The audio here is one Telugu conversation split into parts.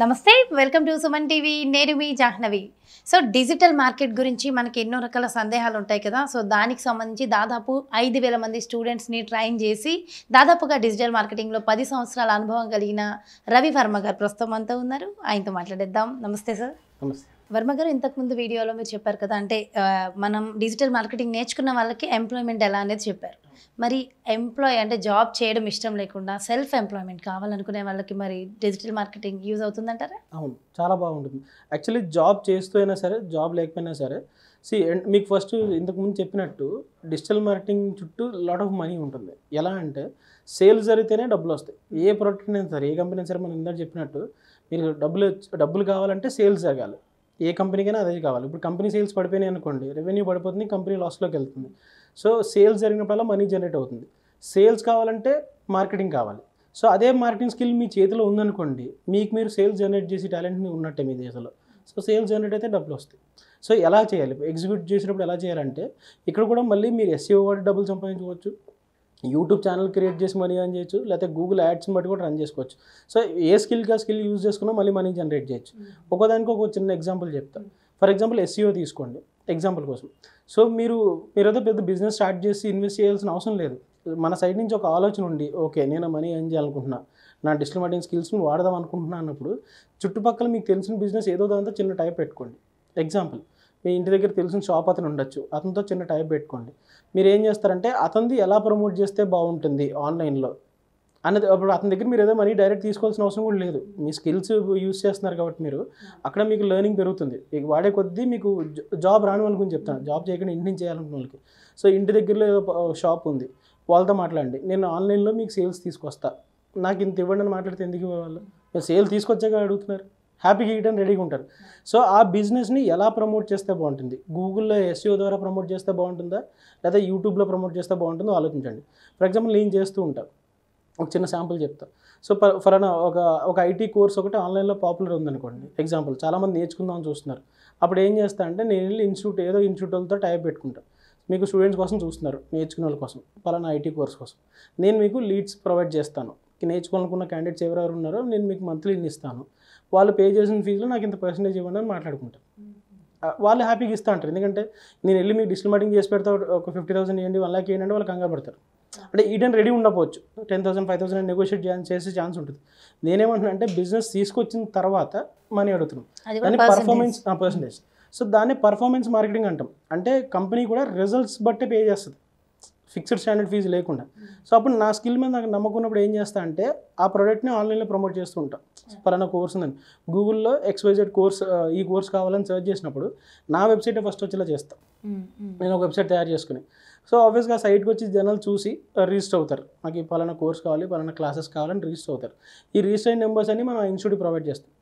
నమస్తే వెల్కమ్ టు సుమన్ టీవీ నేను మీ జాహ్నవి సో డిజిటల్ మార్కెట్ గురించి మనకి ఎన్నో రకాల సందేహాలు ఉంటాయి కదా సో దానికి సంబంధించి దాదాపు ఐదు వేల మంది స్టూడెంట్స్ని ట్రైన్ చేసి దాదాపుగా డిజిటల్ మార్కెటింగ్లో పది సంవత్సరాల అనుభవం కలిగిన రవి వర్మ గారు ప్రస్తుతం అంతా ఉన్నారు ఆయనతో మాట్లాడేద్దాం నమస్తే సార్ నమస్తే వర్మ గారు ఇంతకుముందు వీడియోలో మీరు చెప్పారు కదా అంటే మనం డిజిటల్ మార్కెటింగ్ నేర్చుకున్న వాళ్ళకి ఎంప్లాయ్మెంట్ ఎలా అనేది చెప్పారు మరి ఎంప్లాయ్ అంటే జాబ్ చేయడం ఇష్టం లేకుండా సెల్ఫ్ ఎంప్లాయ్మెంట్ కావాలనుకునే వాళ్ళకి మరి డిజిటల్ మార్కెటింగ్ యూజ్ అవుతుందంటారా అవును చాలా బాగుంటుంది యాక్చువల్లీ జాబ్ చేస్తూ అయినా సరే జాబ్ లేకపోయినా సరే సి మీకు ఫస్ట్ ఇంతకుముందు చెప్పినట్టు డిజిటల్ మార్కెటింగ్ చుట్టూ లాట్ ఆఫ్ మనీ ఉంటుంది ఎలా అంటే సేల్స్ జరిగితేనే డబ్బులు వస్తాయి ఏ ప్రోడక్ట్ అయినా సరే ఏ కంపెనీ సరే మనం ఇందాక చెప్పినట్టు మీరు డబ్బులు డబ్బులు కావాలంటే సేల్స్ జరగాలి ఏ కంపెనీకైనా అదే కావాలి ఇప్పుడు కంపెనీ సేల్స్ పడిపోయినాయి అనుకోండి రెవెన్యూ పడిపోతుంది కంపెనీ లాస్లోకి వెళ్తుంది సో సేల్స్ జరిగినప్పుడల్లా మనీ జనరేట్ అవుతుంది సేల్స్ కావాలంటే మార్కెటింగ్ కావాలి సో అదే మార్కెటింగ్ స్కిల్ మీ చేతిలో ఉందనుకోండి మీకు మీరు సేల్స్ జనరేట్ చేసే టాలెంట్ని ఉన్నట్టే మీ దేశంలో సో సేల్స్ జనరేట్ అయితే డబ్బులు వస్తాయి సో ఎలా చేయాలి ఎగ్జిక్యూట్ చేసినప్పుడు ఎలా చేయాలంటే ఇక్కడ కూడా మళ్ళీ మీరు ఎస్సీ e వాడి డబ్బులు సంపాదించుకోవచ్చు యూట్యూబ్ ఛానల్ క్రియేట్ చేసి మనీ అని చేయొచ్చు లేకపోతే గూగుల్ యాడ్స్ని బట్టి కూడా రన్ చేసుకోవచ్చు సో ఏ స్కిల్కి ఆ స్కిల్ యూజ్ చేసుకున్నా మళ్ళీ మనీ జనరేట్ చేయొచ్చు hmm. ఒకదానికి ఒక చిన్న ఎగ్జాంపుల్ చెప్తాను ఫర్ ఎగ్జాంపుల్ ఎస్సీఓ e తీసుకోండి ఎగ్జాంపుల్ కోసం సో మీరు మీరేదో పెద్ద బిజినెస్ స్టార్ట్ చేసి ఇన్వెస్ట్ చేయాల్సిన అవసరం లేదు మన సైడ్ నుంచి ఒక ఆలోచన ఉండి ఓకే నేను మనీ ఏం చేయాలనుకుంటున్నా నా డిజిటల్ మార్కెటింగ్ స్కిల్స్ని వాడదాం అనుకుంటున్నా అన్నప్పుడు చుట్టుపక్కల మీకు తెలిసిన బిజినెస్ ఏదో దాంతో చిన్న టైప్ పెట్టుకోండి ఎగ్జాంపుల్ మీ ఇంటి దగ్గర తెలిసిన షాప్ అతను ఉండొచ్చు అతనితో చిన్న టైప్ పెట్టుకోండి మీరు ఏం చేస్తారంటే అతనిది ఎలా ప్రమోట్ చేస్తే బాగుంటుంది ఆన్లైన్లో అన్నది అప్పుడు అతని దగ్గర మీరు ఏదో మనీ డైరెక్ట్ తీసుకోవాల్సిన అవసరం కూడా లేదు మీ స్కిల్స్ యూస్ చేస్తున్నారు కాబట్టి మీరు అక్కడ మీకు లెర్నింగ్ పెరుగుతుంది మీకు వాడే కొద్దీ మీకు జాబ్ రాని వాళ్ళకి చెప్తాను జాబ్ చేయకుండా ఇంటి నుంచి చేయాలనుకున్న వాళ్ళకి సో ఇంటి దగ్గరలో ఏదో షాప్ ఉంది వాళ్ళతో మాట్లాడండి నేను ఆన్లైన్లో మీకు సేల్స్ తీసుకొస్తా నాకు ఇంత ఇవ్వండి అని మాట్లాడితే ఎందుకు ఇవ్వాలి మీరు సేల్ తీసుకొచ్చాక అడుగుతున్నారు హ్యాపీగా ఇవ్వడానికి రెడీగా ఉంటారు సో ఆ బిజినెస్ని ఎలా ప్రమోట్ చేస్తే బాగుంటుంది గూగుల్లో ఎస్ఈఓ e ద్వారా ప్రమోట్ చేస్తే బాగుంటుందా లేదా యూట్యూబ్లో ప్రమోట్ చేస్తే బాగుంటుందో ఆలోచించండి ఫర్ ఎగ్జాంపుల్ నేను చేస్తూ ఉంటాను ఒక చిన్న శాంపుల్ చెప్తా సో ఫలానా ఒక ఒక ఐటీ కోర్స్ ఒకటి ఆన్లైన్లో పాపులర్ ఉందనుకోండి ఎగ్జాంపుల్ చాలామంది నేర్చుకుందామని చూస్తున్నారు అప్పుడు ఏం చేస్తా అంటే నేను వెళ్ళి ఇన్స్టిట్యూట్ ఏదో ఇన్స్టిట్యూట్ వాళ్ళతో టైప్ పెట్టుకుంటాను మీకు స్టూడెంట్స్ కోసం చూస్తున్నారు నేర్చుకునే వాళ్ళ కోసం పలానా ఐటీ కోర్స్ కోసం నేను మీకు లీడ్స్ ప్రొవైడ్ చేస్తాను నేర్చుకోవాలనుకున్న క్యాండిడేట్స్ ఎవరెవరు ఉన్నారో నేను మీకు మంత్లీ ఇస్తాను వాళ్ళు పే చేసిన ఫీజులో నాకు ఇంత పర్సంటేజ్ ఇవ్వండి అని మాట్లాడుకుంటారు వాళ్ళు హ్యాపీగా ఇస్తా అంటారు ఎందుకంటే నేను వెళ్ళి మీకు డిజిటల్ చేసి పెడతా ఒక ఫిఫ్టీ థౌసండ్ ఇవ్వండి వన్ లాక్ ఏంటంటే వాళ్ళు కంగారు పడతారు అంటే ఈడెన్ రెడీ ఉండకపోవచ్చు ten thousand five thousand negotiate చేసే ఛాన్స్ ఉంటుంది నేనేమంటున్నా అంటే బిజినెస్ తీసుకొచ్చిన తర్వాత మనీ అడుగుతున్నాం దాని పర్ఫార్మెన్స్ పర్సంటేజ్ సో దాన్ని పర్ఫార్మెన్స్ మార్కెటింగ్ అంటాం అంటే కంపెనీ కూడా రిజల్ట్స్ బట్టి పే చేస్తుంది ఫిక్స్డ్ స్టాండర్డ్ ఫీజు లేకుండా సో అప్పుడు నా స్కిల్ మీద నాకు నమ్మకం ఉన్నప్పుడు ఏం చేస్తా అంటే ఆ ప్రోడక్ట్ని ఆన్లైన్లో ప్రమోట్ చేస్తూ ఉంటా పలానా కోర్స్ ఉందని గూగుల్లో ఎక్స్వైజెడ్ కోర్స్ ఈ కోర్స్ కావాలని సెర్చ్ చేసినప్పుడు నా వెబ్సైట్ ఫస్ట్ వచ్చేలా చేస్తాను నేను ఒక వెబ్సైట్ తయారు చేసుకుని సో ఆబ్వియస్గా సైట్కి వచ్చి జనాలు చూసి రిజిస్టర్ అవుతారు నాకు ఈ పలానా కోర్స్ కావాలి పలానా క్లాసెస్ కావాలని రిజిస్టర్ అవుతారు ఈ రిజిస్టర్ అయిన నెంబర్స్ అన్ని మనం ఇన్స్టిట్యూట్ ప్రొవైడ్ చేస్తాం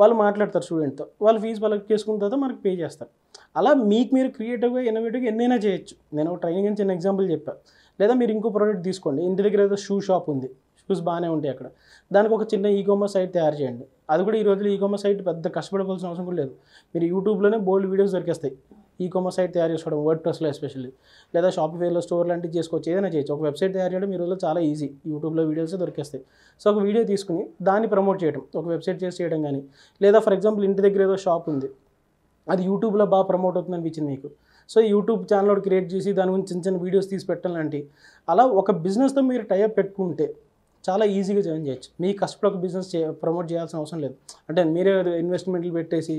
వాళ్ళు మాట్లాడతారు స్టూడెంట్తో వాళ్ళు ఫీజు పలక్ చేసుకున్న తర్వాత మనకి పే చేస్తారు అలా మీకు మీరు క్రియేటివ్గా ఇన్నోవేటివ్గా ఎన్నైనా చేయొచ్చు నేను ట్రైనింగ్ అని చిన్న ఎగ్జాంపుల్ చెప్పాను లేదా మీరు ఇంకో ప్రోడక్ట్ తీసుకోండి ఇంటి దగ్గర ఏదో షూ షాప్ ఉంది షూస్ బాగానే ఉంటాయి అక్కడ దానికి ఒక చిన్న ఈ కామర్స్ సైట్ తయారు చేయండి అది కూడా ఈ రోజులో ఈ కామర్స్ సైట్ పెద్ద కష్టపడవలసిన అవసరం కూడా లేదు మీరు యూట్యూబ్లోనే బోల్డ్ వీడియోస్ దొరికేస్తాయి ఈ కామర్స్ సైట్ తయారు చేసుకోవడం వర్డ్ ప్రెస్లో ఎస్పెషల్లీ లేదా షాపిఫైలో స్టోర్ లాంటివి చేసుకోవచ్చు ఏదైనా చేయొచ్చు ఒక వెబ్సైట్ తయారు చేయడం ఈ రోజులో చాలా ఈజీ యూట్యూబ్లో వీడియోస్ దొరికేస్తాయి సో ఒక వీడియో తీసుకుని దాన్ని ప్రమోట్ చేయడం ఒక వెబ్సైట్ చేసి చేయడం కానీ లేదా ఫర్ ఎగ్జాంపుల్ ఇంటి దగ్గర ఏదో షాప్ ఉంది అది యూట్యూబ్లో బాగా ప్రమోట్ అవుతుంది అనిపించింది మీకు సో యూట్యూబ్ ఛానల్ క్రియేట్ చేసి దాని గురించి చిన్న చిన్న వీడియోస్ తీసి పెట్టాలంటే అలా ఒక బిజినెస్తో మీరు టైప్ పెట్టుకుంటే చాలా ఈజీగా జాయిన్ చేయొచ్చు మీ కష్టపడి ఒక బిజినెస్ ప్రమోట్ చేయాల్సిన అవసరం లేదు అంటే మీరే ఇన్వెస్ట్మెంట్లు పెట్టేసి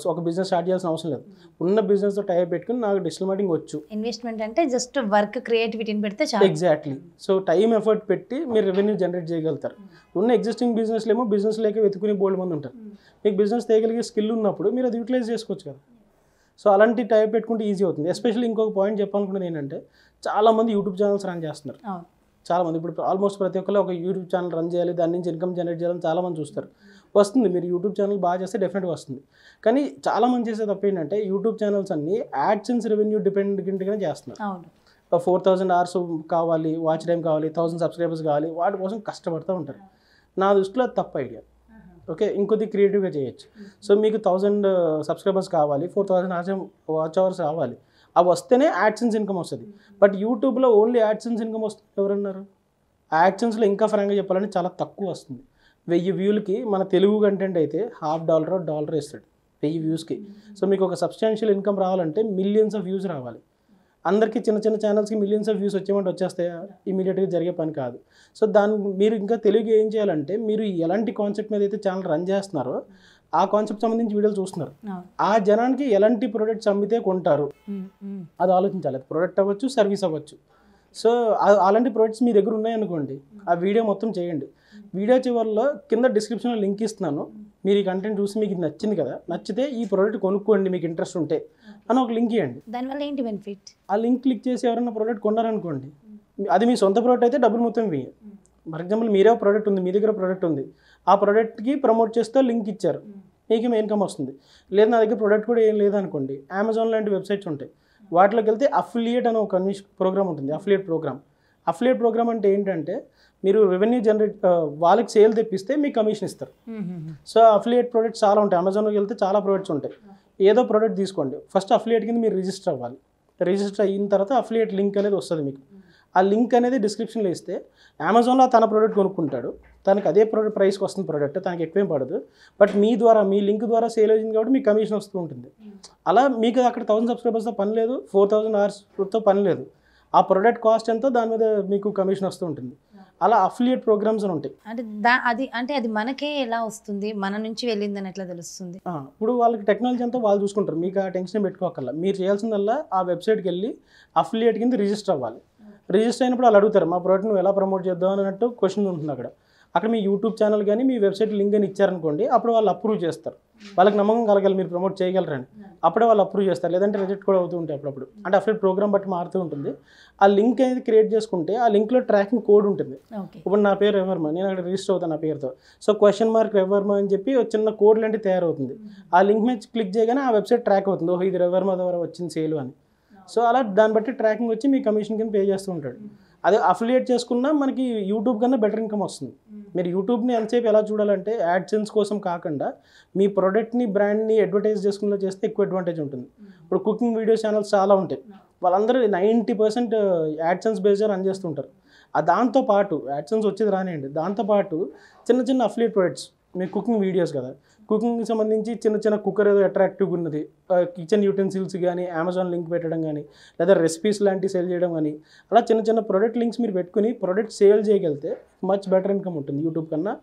సో ఒక బిజినెస్ స్టార్ట్ చేయాల్సిన అవసరం లేదు ఉన్న తో టైప్ పెట్టుకుని నాకు డిజిటల్ మార్కెటింగ్ వచ్చు ఇన్వెస్ట్మెంట్ అంటే జస్ట్ వర్క్ క్రియేటివిటీని పెడితే చాలు ఎగ్జాక్ట్లీ సో టైం ఎఫర్ట్ పెట్టి మీరు రెవెన్యూ జనరేట్ చేయగలుగుతారు ఉన్న ఎగ్జిస్టింగ్ బిజినెస్ ఏమో బిజినెస్ లేక వెతుకునే బోల్డ్ మంది ఉంటారు hmm. మీకు బిజినెస్ చేయగలిగే స్కిల్ ఉన్నప్పుడు మీరు అది యూటిలైజ్ చేసుకోవచ్చు కదా సో అలాంటి టైప్ పెట్టుకుంటే ఈజీ అవుతుంది ఎస్పెషల్లీ ఇంకొక పాయింట్ చెప్పాలనుకున్నది ఏంటంటే చాలా మంది యూట్యూబ్ ఛానల్స్ రన్ చేస్తున్నారు చాలామంది ఇప్పుడు ఆల్మోస్ట్ ప్రతి ఒక్కరు ఒక యూట్యూబ్ ఛానల్ రన్ చేయాలి దాని నుంచి ఇన్కమ్ జనరేట్ చేయాలని చాలామంది చూస్తారు వస్తుంది మీరు యూట్యూబ్ ఛానల్ బాగా చేస్తే డెఫినెట్గా వస్తుంది కానీ చాలా మంది చేసే తప్ప ఏంటంటే యూట్యూబ్ ఛానల్స్ అన్ని యాడ్సెన్స్ రెవెన్యూ డిపెండెంట్గానే చేస్తున్నారు ఫోర్ థౌసండ్ అవర్స్ కావాలి వాచ్ టైం కావాలి థౌసండ్ సబ్స్క్రైబర్స్ కావాలి వాటి కోసం కష్టపడుతూ ఉంటారు నా దృష్టిలో తప్పు ఐడియా ఓకే ఇంకొద్ది క్రియేటివ్గా చేయొచ్చు సో మీకు థౌసండ్ సబ్స్క్రైబర్స్ uh, కావాలి four thousand hours watch hours రావాలి అవి వస్తేనే యాడ్సెన్స్ ఇన్కమ్ వస్తుంది బట్ యూట్యూబ్లో ఓన్లీ యాడ్సెన్స్ ఇన్కమ్ వస్తుంది ఎవరన్నారు యాడ్సెన్స్లో ఇంకా ఫ్రాంక్గా చెప్పాలంటే చాలా తక్కువ వస్తుంది వెయ్యి వ్యూలకి మన తెలుగు కంటెంట్ అయితే హాఫ్ డాలర్ డాలర్ ఇస్తాడు వెయ్యి వ్యూస్కి hmm. సో మీకు ఒక సబ్స్టాన్షియల్ ఇన్కమ్ రావాలంటే మిలియన్స్ ఆఫ్ వ్యూస్ రావాలి అందరికీ చిన్న చిన్న ఛానల్స్కి మిలియన్స్ ఆఫ్ వ్యూస్ వచ్చేమంటే వచ్చేస్తాయా ఇమీడియట్గా జరిగే పని కాదు సో దాని మీరు ఇంకా తెలుగు ఏం చేయాలంటే మీరు ఎలాంటి కాన్సెప్ట్ మీద అయితే ఛానల్ రన్ చేస్తున్నారో ఆ కాన్సెప్ట్ సంబంధించి వీడియోలు చూస్తున్నారు ఆ జనానికి ఎలాంటి ప్రొడక్ట్స్ అమ్మితే కొంటారు hmm, hmm. అది ఆలోచించాలి ప్రోడక్ట్ అవ్వచ్చు సర్వీస్ అవ్వచ్చు సో అలాంటి ప్రొడక్ట్స్ మీ దగ్గర ఉన్నాయనుకోండి ఆ వీడియో మొత్తం చేయండి వీడియో చివరిలో కింద డిస్క్రిప్షన్లో లింక్ ఇస్తున్నాను మీరు ఈ కంటెంట్ చూసి మీకు నచ్చింది కదా నచ్చితే ఈ ప్రోడక్ట్ కొనుక్కోండి మీకు ఇంట్రెస్ట్ ఉంటే అని ఒక లింక్ ఇవ్వండి దానివల్ల ఏంటి బెనిఫిట్ ఆ లింక్ క్లిక్ చేసి ఎవరైనా ప్రోడక్ట్ కొన్నారనుకోండి అది మీ సొంత ప్రోడక్ట్ అయితే డబ్బులు మొత్తం వేయ ఫర్ ఎగ్జాంపుల్ మీరే ప్రోడక్ట్ ఉంది మీ దగ్గర ప్రోడక్ట్ ఉంది ఆ ప్రోడక్ట్కి ప్రమోట్ చేస్తే లింక్ ఇచ్చారు మీకు ఇన్కమ్ వస్తుంది లేదు నా దగ్గర ప్రోడక్ట్ కూడా ఏం లేదనుకోండి అమెజాన్ లాంటి వెబ్సైట్స్ ఉంటాయి వాటిలోకి వెళ్తే అఫిలియేట్ అని ఒక ప్రోగ్రామ్ ఉంటుంది అఫిలియేట్ ప్రోగ్రామ్ అఫ్లియేట్ ప్రోగ్రామ్ అంటే ఏంటంటే మీరు రెవెన్యూ జనరేట్ వాళ్ళకి సేల్ తెప్పిస్తే మీకు కమిషన్ ఇస్తారు సో అఫ్లియేట్ ప్రోడక్ట్స్ చాలా ఉంటాయి అమెజాన్లోకి వెళ్తే చాలా ప్రోడక్ట్స్ ఉంటాయి ఏదో ప్రోడక్ట్ తీసుకోండి ఫస్ట్ అఫ్లియేట్ కింద మీరు రిజిస్టర్ అవ్వాలి రిజిస్టర్ అయిన తర్వాత అఫ్లియేట్ లింక్ అనేది వస్తుంది మీకు ఆ లింక్ అనేది డిస్క్రిప్షన్లో ఇస్తే అమెజాన్లో తన ప్రోడక్ట్ కొనుక్కుంటాడు తనకి అదే ప్రోడక్ట్ ప్రైస్కి వస్తుంది ప్రోడక్ట్ తనకి ఎక్కువేం పడదు బట్ మీ ద్వారా మీ లింక్ ద్వారా సేల్ అయింది కాబట్టి మీకు కమిషన్ వస్తూ ఉంటుంది అలా మీకు అక్కడ థౌసండ్ సబ్స్క్రైబర్స్తో పని లేదు ఫోర్ థౌసండ్ అవర్స్తో పని లేదు ఆ ప్రొడక్ట్ కాస్ట్ ఎంతో దాని మీద మీకు కమిషన్ వస్తూ ఉంటుంది అలా అఫిలియట్ ప్రోగ్రామ్స్ అని ఉంటాయి అంటే దా అది అంటే అది మనకే ఎలా వస్తుంది మన నుంచి వెళ్ళింది అని ఎట్లా తెలుస్తుంది ఇప్పుడు వాళ్ళకి టెక్నాలజీ అంతా వాళ్ళు చూసుకుంటారు మీకు ఆ టెన్షన్ పెట్టుకోకల్లా మీరు చేయాల్సిందల్లా ఆ వెబ్సైట్కి వెళ్ళి అఫిలియేట్ కింద రిజిస్టర్ అవ్వాలి రిజిస్టర్ అయినప్పుడు వాళ్ళు అడుగుతారు మా ప్రోడక్ట్ నువ్వు ఎలా ప్రమోట్ చేద్దాం అన్నట్టు క్వశ్చన్ ఉంటుంది అక్కడ అక్కడ మీ యూట్యూబ్ ఛానల్ కానీ మీ వెబ్సైట్ లింక్ అని ఇచ్చారనుకోండి అప్పుడు వాళ్ళు అప్రూవ్ చేస్తారు వాళ్ళకి నమ్మకం కలగాలి మీరు ప్రమోట్ చేయగలరని అప్పుడే వాళ్ళు అప్రూవ్ చేస్తారు లేదంటే రిజెక్ట్ కూడా అవుతూ ఉంటాయి అప్పుడప్పుడు అంటే అఫ్లెట్ ప్రోగ్రామ్ బట్టి మారుతూ ఉంటుంది ఆ లింక్ అనేది క్రియేట్ చేసుకుంటే ఆ లింక్లో ట్రాకింగ్ కోడ్ ఉంటుంది ఇప్పుడు నా పేరు రెవర్మ నేను అక్కడ రిజిస్టర్ అవుతాను నా పేరుతో సో క్వశ్చన్ మార్క్ రెవర్మ అని చెప్పి చిన్న కోడ్ లాంటివి తయారవుతుంది ఆ లింక్ మీద క్లిక్ చేయగానే ఆ వెబ్సైట్ ట్రాక్ అవుతుంది ఓహో ఇది రెవర్మ ద్వారా వచ్చింది సేల్ అని సో అలా దాన్ని బట్టి ట్రాకింగ్ వచ్చి మీ కమిషన్ కింద పే చేస్తూ ఉంటాడు అదే అఫిలియేట్ చేసుకున్నా మనకి యూట్యూబ్ కన్నా బెటర్ ఇన్కమ్ వస్తుంది మీరు యూట్యూబ్ని ఎంతసేపు ఎలా చూడాలంటే యాడ్సెన్స్ కోసం కాకుండా మీ ప్రోడక్ట్ని బ్రాండ్ని అడ్వర్టైజ్ చేసుకునేలా చేస్తే ఎక్కువ అడ్వాంటేజ్ ఉంటుంది ఇప్పుడు కుకింగ్ వీడియో ఛానల్స్ చాలా ఉంటాయి వాళ్ళందరూ ninety percent AdSense based run చేస్తుంటారు దాంతోపాటు యాడ్సెన్స్ వచ్చేది రానియండి దాంతోపాటు చిన్న చిన్న అఫ్లీట్ ప్రొడక్ట్స్ మీ కుకింగ్ వీడియోస్ కదా కుకింగ్ సంబంధించి చిన్న చిన్న కుక్కర్ ఏదో అట్రాక్టివ్గా ఉన్నది కిచెన్ యూటెన్సిల్స్ కానీ అమెజాన్ లింక్ పెట్టడం కానీ లేదా రెసిపీస్ లాంటివి సేల్ చేయడం కానీ అలా చిన్న చిన్న ప్రొడక్ట్ లింక్స్ మీరు పెట్టుకుని ప్రొడక్ట్ సేల్ చేయగలిగితే మచ్ బెటర్ ఇన్కమ్ ఉంటుంది యూట్యూబ్ కన్నా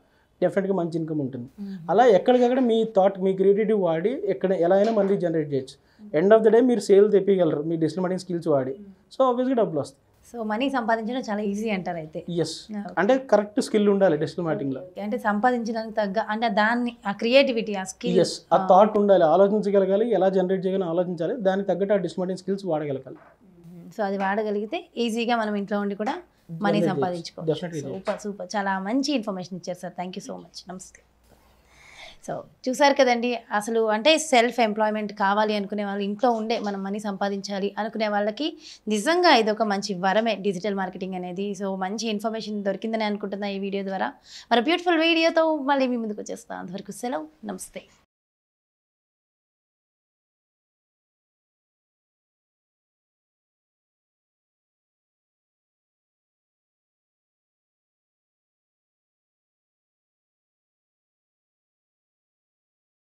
డెఫినెట్గా మంచి ఇన్కమ్ ఉంటుంది అలా ఎక్కడికక్కడ మీ థాట్ మీ క్రియేటివిటీ వాడి ఎక్కడ ఎలా అయినా మళ్ళీ జనరేట్ చేయొచ్చు ఎండ్ ఆఫ్ ద డే మీరు సేల్ తెప్పగలరు మీ డిజిటల్ స్కిల్స్ వాడి సో ఆబ్వియస్గా డబ్బులు వస్తాయి సో మనీ సంపాదించడం చాలా ఈజీ అంటారు అయితే ఎస్ అంటే కరెక్ట్ స్కిల్ ఉండాలి డిజిటల్ మార్కెటింగ్ లో అంటే సంపాదించడానికి తగ్గ అంటే దాన్ని ఆ క్రియేటివిటీ ఆ స్కిల్ ఎస్ ఆ థాట్ ఉండాలి ఆలోచించగలగాలి ఎలా జనరేట్ చేయగలని ఆలోచించాలి దానికి తగ్గట్టు ఆ డిజిటల్ మార్కెటింగ్ స్కిల్స్ వాడగలగాలి సో అది వాడగలిగితే ఈజీగా మనం ఇంట్లో ఉండి కూడా మనీ సంపాదించుకోవచ్చు సూపర్ సూపర్ చాలా మంచి ఇన్ఫర్మేషన్ ఇచ్చారు sir thank you so much నమస్తే సో చూసారు కదండి అసలు అంటే సెల్ఫ్ ఎంప్లాయ్మెంట్ కావాలి అనుకునే వాళ్ళు ఇంట్లో ఉండే మనం మనీ సంపాదించాలి అనుకునే వాళ్ళకి నిజంగా ఇది ఒక మంచి వరమే డిజిటల్ మార్కెటింగ్ అనేది సో మంచి ఇన్ఫర్మేషన్ దొరికిందని అనుకుంటున్నా ఈ వీడియో ద్వారా మరి బ్యూటిఫుల్ వీడియోతో మళ్ళీ మీ ముందుకు వచ్చేస్తాను అంతవరకు సెలవు నమస్తే